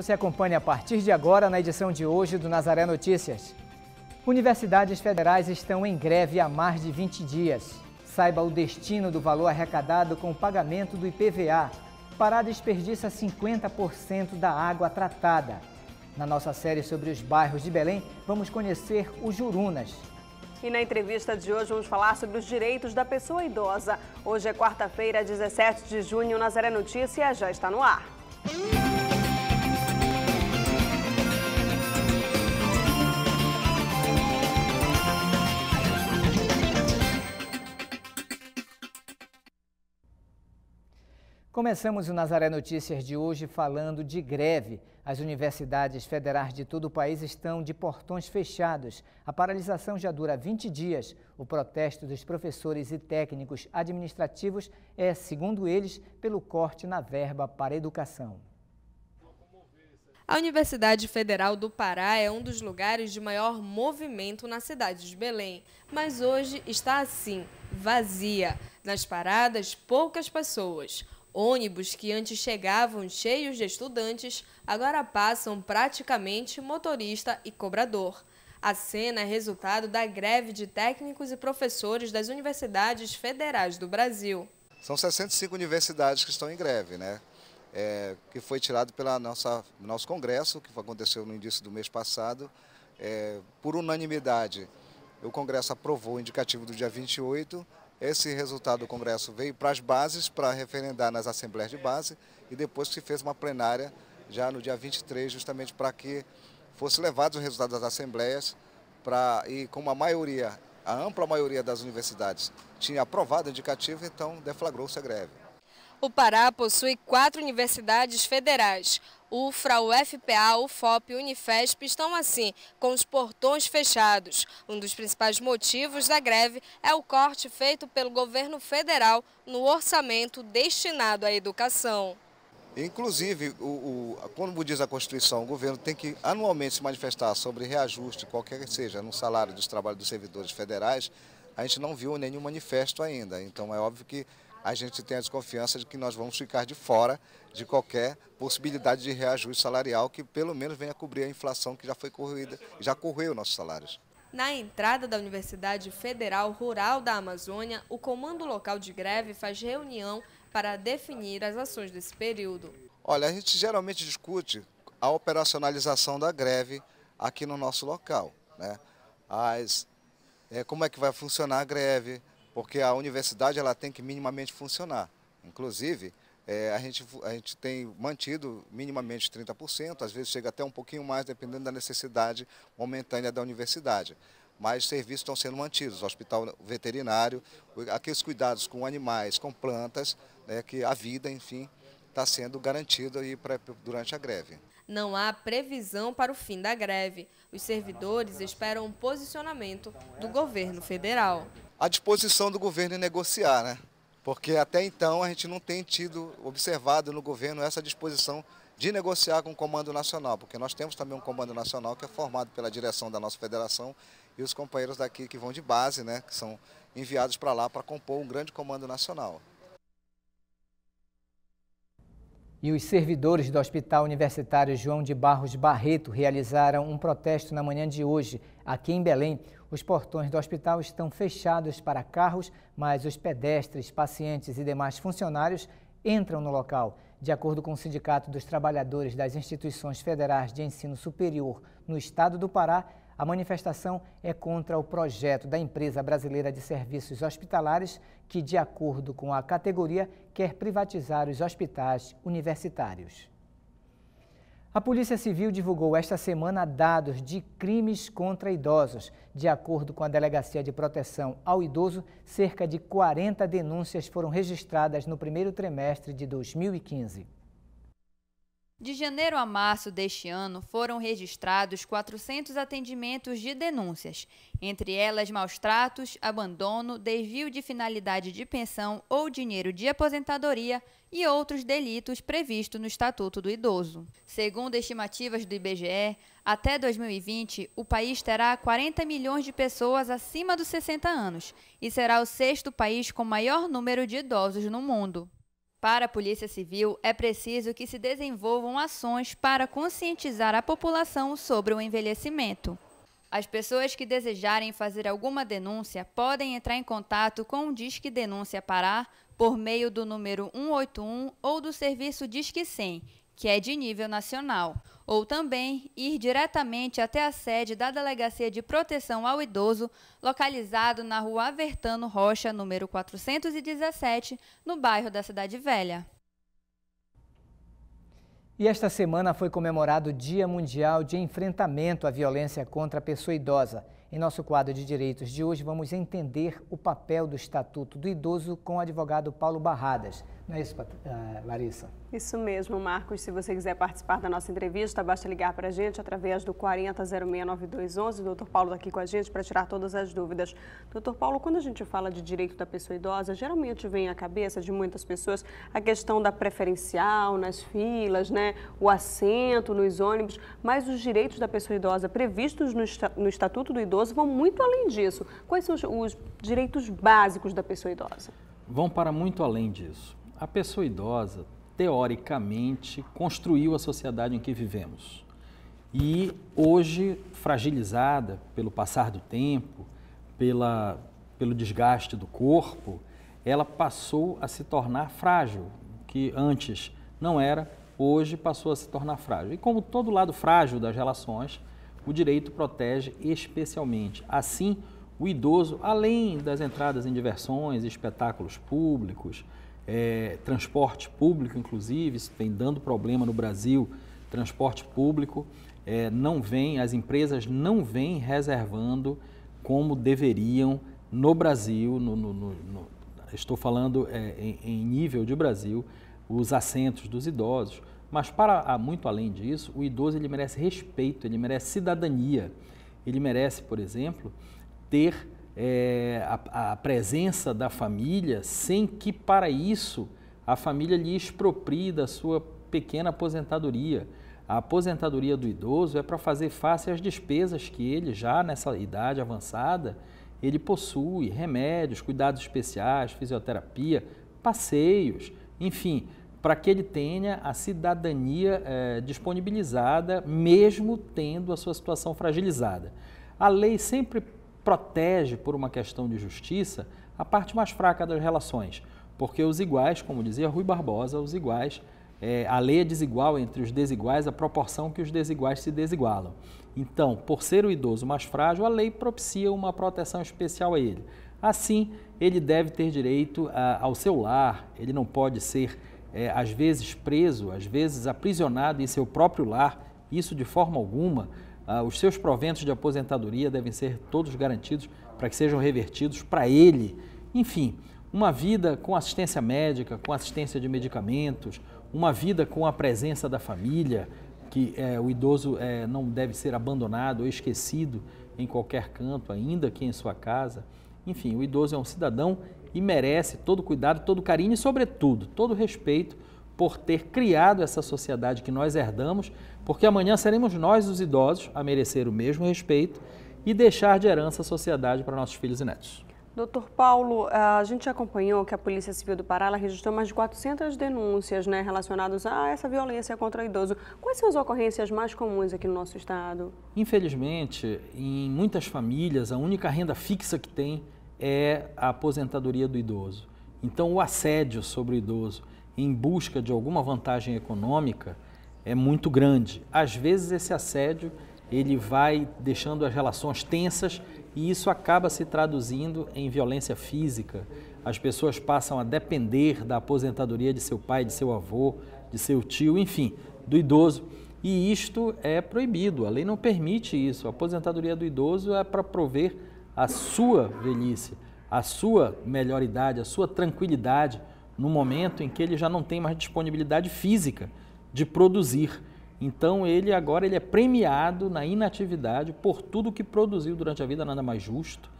Você acompanha a partir de agora na edição de hoje do Nazaré Notícias. Universidades federais estão em greve há mais de 20 dias. Saiba o destino do valor arrecadado com o pagamento do IPVA. Pará desperdiça 50% da água tratada. Na nossa série sobre os bairros de Belém, vamos conhecer o Jurunas, e na entrevista de hoje vamos falar sobre os direitos da pessoa idosa. Hoje é quarta-feira, 17 de junho, Nazaré Notícias já está no ar. Começamos o Nazaré Notícias de hoje falando de greve. As universidades federais de todo o país estão de portões fechados. A paralisação já dura 20 dias. O protesto dos professores e técnicos administrativos é, segundo eles, pelo corte na verba para a educação. A Universidade Federal do Pará é um dos lugares de maior movimento na cidade de Belém, mas hoje está assim, vazia. Nas paradas, poucas pessoas. Ônibus que antes chegavam cheios de estudantes, agora passam praticamente motorista e cobrador. A cena é resultado da greve de técnicos e professores das universidades federais do Brasil. São 65 universidades que estão em greve, né? É, que foi tirado pelo nosso congresso, que aconteceu no início do mês passado, é, por unanimidade. O congresso aprovou o indicativo do dia 28 esse resultado do Congresso veio para as bases, para referendar nas assembleias de base, e depois se fez uma plenária já no dia 23, justamente para que fosse levado o resultado das assembleias para e como a maioria, a ampla maioria das universidades tinha aprovado o indicativo, então deflagrou-se a greve. O Pará possui quatro universidades federais, UFRA, UFPA, UFOP e Unifesp estão assim, com os portões fechados. Um dos principais motivos da greve é o corte feito pelo governo federal no orçamento destinado à educação. Inclusive, o, o, como diz a Constituição, o governo tem que anualmente se manifestar sobre reajuste, qualquer que seja, no salário dos trabalhos dos servidores federais. A gente não viu nenhum manifesto ainda, então é óbvio que a gente tem a desconfiança de que nós vamos ficar de fora de qualquer possibilidade de reajuste salarial que pelo menos venha cobrir a inflação que já foi corrida, já correu nossos salários. Na entrada da Universidade Federal Rural da Amazônia, o Comando Local de Greve faz reunião para definir as ações desse período. Olha, a gente geralmente discute a operacionalização da greve aqui no nosso local. Né? As, é, como é que vai funcionar a greve, porque a universidade ela tem que minimamente funcionar. Inclusive, é, a, gente, a gente tem mantido minimamente 30%, às vezes chega até um pouquinho mais, dependendo da necessidade momentânea da universidade. Mas serviços estão sendo mantidos, o hospital veterinário, aqueles cuidados com animais, com plantas, né, que a vida, enfim, está sendo garantida aí durante a greve. Não há previsão para o fim da greve. Os servidores esperam um posicionamento do governo federal à disposição do governo em negociar, né? Porque até então a gente não tem tido, observado no governo essa disposição de negociar com o Comando Nacional, porque nós temos também um Comando Nacional que é formado pela direção da nossa federação e os companheiros daqui que vão de base, né, que são enviados para lá para compor um grande Comando Nacional. E os servidores do Hospital Universitário João de Barros Barreto realizaram um protesto na manhã de hoje. Aqui em Belém, os portões do hospital estão fechados para carros, mas os pedestres, pacientes e demais funcionários entram no local. De acordo com o Sindicato dos Trabalhadores das Instituições Federais de Ensino Superior no Estado do Pará, a manifestação é contra o projeto da empresa brasileira de serviços hospitalares, que, de acordo com a categoria, quer privatizar os hospitais universitários. A Polícia Civil divulgou esta semana dados de crimes contra idosos. De acordo com a Delegacia de Proteção ao Idoso, cerca de 40 denúncias foram registradas no primeiro trimestre de 2015. De janeiro a março deste ano, foram registrados 400 atendimentos de denúncias, entre elas maus tratos, abandono, desvio de finalidade de pensão ou dinheiro de aposentadoria e outros delitos previstos no Estatuto do Idoso. Segundo estimativas do IBGE, até 2020, o país terá 40 milhões de pessoas acima dos 60 anos e será o sexto país com maior número de idosos no mundo. Para a Polícia Civil, é preciso que se desenvolvam ações para conscientizar a população sobre o envelhecimento. As pessoas que desejarem fazer alguma denúncia podem entrar em contato com o Disque Denúncia Pará por meio do número 181 ou do serviço Disque 100, que é de nível nacional, ou também ir diretamente até a sede da Delegacia de Proteção ao Idoso, localizado na rua Avertano Rocha, número 417, no bairro da Cidade Velha. E esta semana foi comemorado o Dia Mundial de Enfrentamento à Violência contra a Pessoa Idosa. Em nosso quadro de direitos de hoje, vamos entender o papel do Estatuto do Idoso com o advogado Paulo Barradas. Não é isso, ah, Larissa? Isso mesmo, Marcos. Se você quiser participar da nossa entrevista, basta ligar para a gente através do 40069211. O doutor Paulo está aqui com a gente para tirar todas as dúvidas. Doutor Paulo, quando a gente fala de direito da pessoa idosa, geralmente vem à cabeça de muitas pessoas a questão da preferencial nas filas, né? o assento nos ônibus, mas os direitos da pessoa idosa previstos no, no Estatuto do Idoso vão muito além disso. Quais são os direitos básicos da pessoa idosa? Vão para muito além disso a pessoa idosa, teoricamente, construiu a sociedade em que vivemos. E hoje, fragilizada pelo passar do tempo, pela, pelo desgaste do corpo, ela passou a se tornar frágil, que antes não era, hoje passou a se tornar frágil. E como todo lado frágil das relações, o direito protege especialmente. Assim, o idoso, além das entradas em diversões, espetáculos públicos, é, transporte público, inclusive, isso vem dando problema no Brasil, transporte público é, não vem, as empresas não vêm reservando como deveriam no Brasil, no, no, no, estou falando é, em, em, nível de Brasil, os assentos dos idosos. Mas para ah, muito além disso, o idoso ele merece respeito, ele merece cidadania, ele merece, por exemplo, ter é, a, a presença da família sem que para isso a família lhe exproprie da sua pequena aposentadoria. A aposentadoria do idoso é para fazer face às despesas que ele, já nessa idade avançada, ele possui, remédios, cuidados especiais, fisioterapia, passeios, enfim, para que ele tenha a cidadania é, disponibilizada, mesmo tendo a sua situação fragilizada. A lei sempre protege, por uma questão de justiça, a parte mais fraca das relações, porque os iguais, como dizia Rui Barbosa, os iguais, é, a lei é desigual entre os desiguais, a proporção que os desiguais se desigualam. Então, por ser o idoso mais frágil, a lei propicia uma proteção especial a ele. Assim, ele deve ter direito a, ao seu lar, ele não pode ser, é, às vezes, preso, às vezes, aprisionado em seu próprio lar, isso de forma alguma. Ah, os seus proventos de aposentadoria devem ser todos garantidos para que sejam revertidos para ele. Enfim, uma vida com assistência médica, com assistência de medicamentos, uma vida com a presença da família, que é, o idoso é, não deve ser abandonado ou esquecido em qualquer canto, ainda que em sua casa. Enfim, o idoso é um cidadão e merece todo cuidado, todo carinho e, sobretudo, todo respeito por ter criado essa sociedade que nós herdamos, porque amanhã seremos nós, os idosos, a merecer o mesmo respeito e deixar de herança a sociedade para nossos filhos e netos. Doutor Paulo, eh, a gente acompanhou que a Polícia Civil do Pará registrou mais de 400 denúncias né, relacionadas a essa violência contra o idoso. Quais são as ocorrências mais comuns aqui no nosso estado? Infelizmente, em muitas famílias, a única renda fixa que tem é a aposentadoria do idoso. Então, o assédio sobre o idoso, em busca de alguma vantagem econômica é muito grande. Às vezes esse assédio ele vai deixando as relações tensas e isso acaba se traduzindo em violência física. As pessoas passam a depender da aposentadoria de seu pai, de seu avô, de seu tio, enfim, do idoso. E isto é proibido, a lei não permite isso. A aposentadoria do idoso é para prover a sua velhice, a sua melhor idade, a sua tranquilidade no momento em que ele já não tem mais disponibilidade física de produzir. Então ele agora ele é premiado na inatividade por tudo que produziu durante a vida, nada mais justo,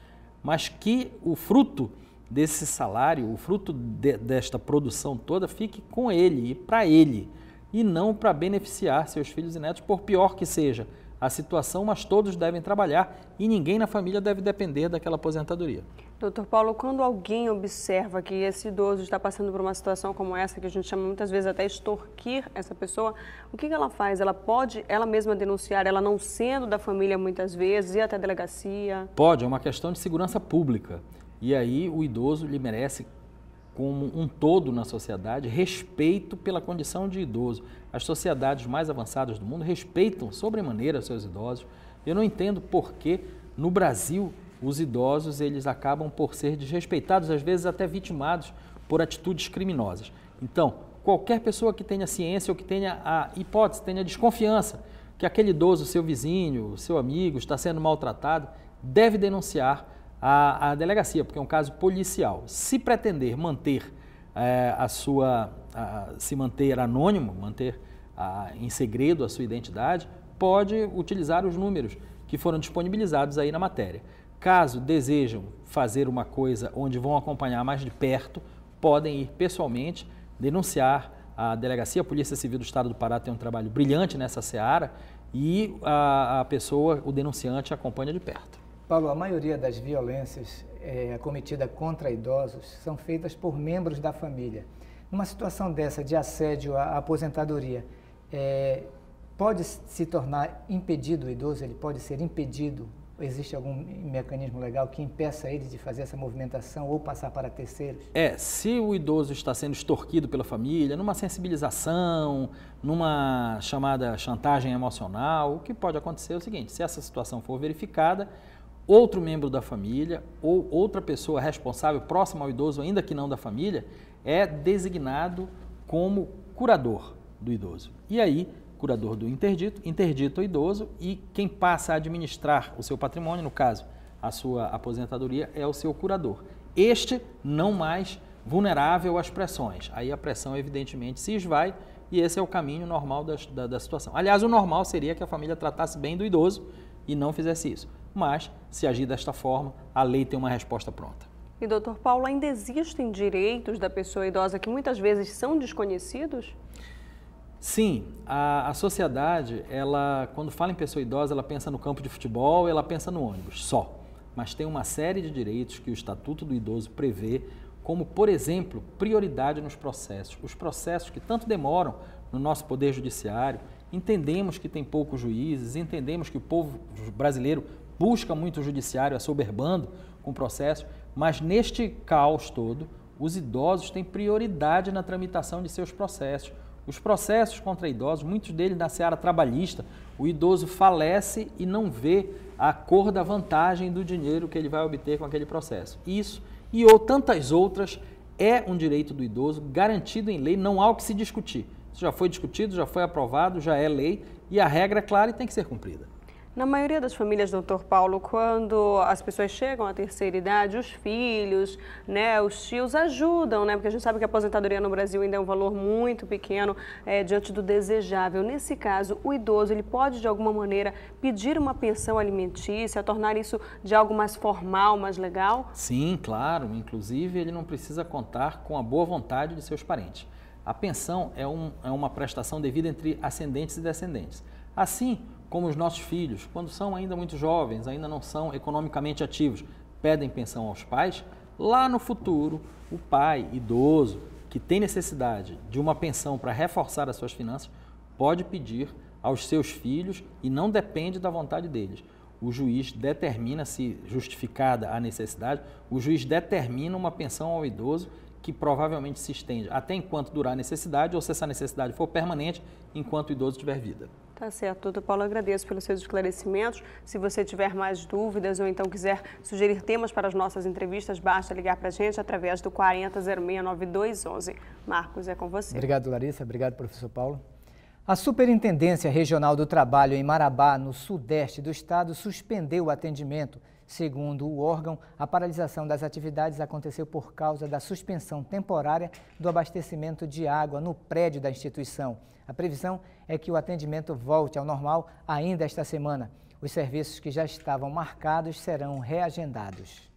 mas que o fruto desse salário, o fruto de, desta produção toda fique com ele e para ele, e não para beneficiar seus filhos e netos, por pior que seja a situação, mas todos devem trabalhar e ninguém na família deve depender daquela aposentadoria. Doutor Paulo, quando alguém observa que esse idoso está passando por uma situação como essa, que a gente chama muitas vezes até extorquir essa pessoa, o que ela faz? Ela pode ela mesma denunciar, ela não sendo da família muitas vezes, ir até a delegacia? Pode, é uma questão de segurança pública. E aí o idoso lhe merece, como um todo na sociedade, respeito pela condição de idoso. As sociedades mais avançadas do mundo respeitam sobremaneira seus idosos. Eu não entendo por que no Brasil os idosos eles acabam por ser desrespeitados, às vezes até vitimados por atitudes criminosas. Então, qualquer pessoa que tenha ciência ou que tenha a hipótese, tenha a desconfiança que aquele idoso, seu vizinho, seu amigo, está sendo maltratado, deve denunciar à, delegacia, porque é um caso policial. Se pretender manter é, a sua, a, se manter anônimo, manter a, em segredo a sua identidade, pode utilizar os números que foram disponibilizados aí na matéria. Caso desejam fazer uma coisa onde vão acompanhar mais de perto, podem ir pessoalmente denunciar a delegacia, a Polícia Civil do Estado do Pará tem um trabalho brilhante nessa seara e a, a pessoa, o denunciante, acompanha de perto. Paulo, a maioria das violências é, contra idosos são feitas por membros da família. Numa situação dessa de assédio à aposentadoria, é, pode se tornar impedido o idoso? Ele pode ser impedido existe algum mecanismo legal que impeça ele de fazer essa movimentação ou passar para terceiros? É, se o idoso está sendo extorquido pela família, numa sensibilização, numa chamada chantagem emocional, o que pode acontecer é o seguinte: se essa situação for verificada, outro membro da família ou outra pessoa responsável próxima ao idoso, ainda que não da família, é designado como curador do idoso. E aí curador do interdito, interdito idoso e quem passa a administrar o seu patrimônio, no caso, a sua aposentadoria, é o seu curador. Este não mais vulnerável às pressões. Aí a pressão, evidentemente, se esvai e esse é o caminho normal da, da, da situação. Aliás, o normal seria que a família tratasse bem do idoso e não fizesse isso. Mas, se agir desta forma, a lei tem uma resposta pronta. E, doutor Paulo, ainda existem direitos da pessoa idosa que muitas vezes são desconhecidos? Sim, a, a, sociedade, ela, quando fala em pessoa idosa, ela pensa no campo de futebol, ela pensa no ônibus, só. Mas tem uma série de direitos que o Estatuto do Idoso prevê, como, por exemplo, prioridade nos processos. Os processos que tanto demoram no nosso Poder Judiciário, entendemos que tem poucos juízes, entendemos que o povo brasileiro busca muito o judiciário soberbando com o processo, mas neste caos todo, os idosos têm prioridade na tramitação de seus processos os processos contra idosos, muitos deles na seara trabalhista, o idoso falece e não vê a cor da vantagem do dinheiro que ele vai obter com aquele processo. Isso e ou tantas outras é um direito do idoso garantido em lei, não há o que se discutir. Isso já foi discutido, já foi aprovado, já é lei e a regra é clara e tem que ser cumprida. Na maioria das famílias, doutor Paulo, quando as pessoas chegam à terceira idade, os filhos, né, os tios ajudam, né? Porque a gente sabe que a aposentadoria no Brasil ainda é um valor muito pequeno é, diante do desejável. Nesse caso, o idoso ele pode de alguma maneira pedir uma pensão alimentícia, tornar isso de algo mais formal, mais legal? Sim, claro. Inclusive, ele não precisa contar com a boa vontade de seus parentes. A pensão é, um, é uma prestação devida entre ascendentes e descendentes. Assim, como os nossos filhos, quando são ainda muito jovens, ainda não são economicamente ativos, pedem pensão aos pais, lá no futuro, o pai idoso que tem necessidade de uma pensão para reforçar as suas finanças pode pedir aos seus filhos e não depende da vontade deles. O juiz determina, se justificada a necessidade, o juiz determina uma pensão ao idoso que provavelmente se estende até enquanto durar a necessidade ou se essa necessidade for permanente, enquanto o idoso tiver vida. Tá certo, doutor Paulo, agradeço pelos seus esclarecimentos. Se você tiver mais dúvidas ou então quiser sugerir temas para as nossas entrevistas, basta ligar para a gente através do 40069211. Marcos, é com você. Obrigado, Larissa. Obrigado, professor Paulo. A Superintendência Regional do Trabalho em Marabá, no sudeste do estado, suspendeu o atendimento Segundo o órgão, a paralisação das atividades aconteceu por causa da suspensão temporária do abastecimento de água no prédio da instituição. A previsão é que o atendimento volte ao normal ainda esta semana. Os serviços que já estavam marcados serão reagendados.